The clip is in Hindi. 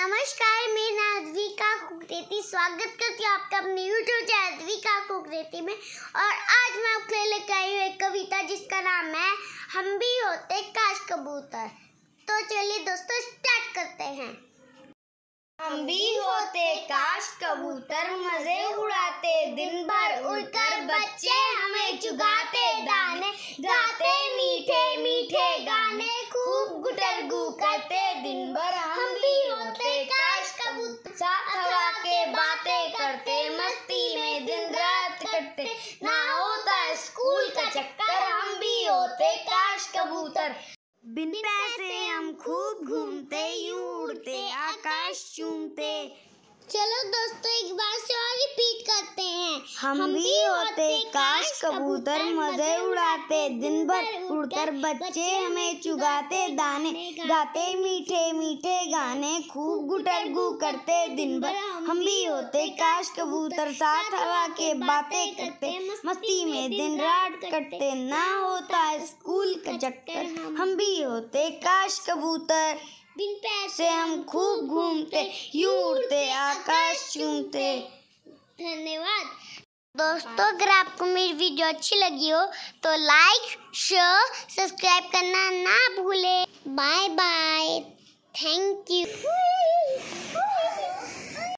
नमस्कार मैं नाजवी का कुकरेती स्वागत करती हूँ आपका अपने यूट्यूब चैनल का कुकरेती में और आज मैं आपके लिए लेकर आई हूँ एक कविता जिसका नाम है हम भी होते काश कबूतर तो चलिए दोस्तों स्टार्ट करते हैं हम भी होते काश कबूतर मजे उड़ाते दिन भर उड़कर बच्चे हमें चुगाते दाने गाते मीठे मीठे गाने खूब गुटर गु करते दिन भर बातें करते मस्ती में दिन रात करते ना होता स्कूल का चक्कर हम भी होते काश कबूतर बिन पैसे हम खूब घूमते उड़ते आकाश चूमते चलो दोस्तों एक बार से और रिपीट करते हैं हम, हम भी होते का कबूतर मजे उड़ाते दिन भर उड़कर बच्चे हमें चुगाते दाने गाते मीठे मीठे गाने खूब गुटर गु करते दिन भर हम भी होते काश कबूतर साथ हवा के बातें करते मस्ती में दिन रात कटते ना होता स्कूल का चक्कर हम भी होते काश कबूतर बिन पैसे हम खूब घूमते यूं उड़ते आकाश चूमते धन्यवाद दोस्तों अगर आपको मेरी वीडियो अच्छी लगी हो तो लाइक शेयर सब्सक्राइब करना ना भूले बाय बाय थैंक यू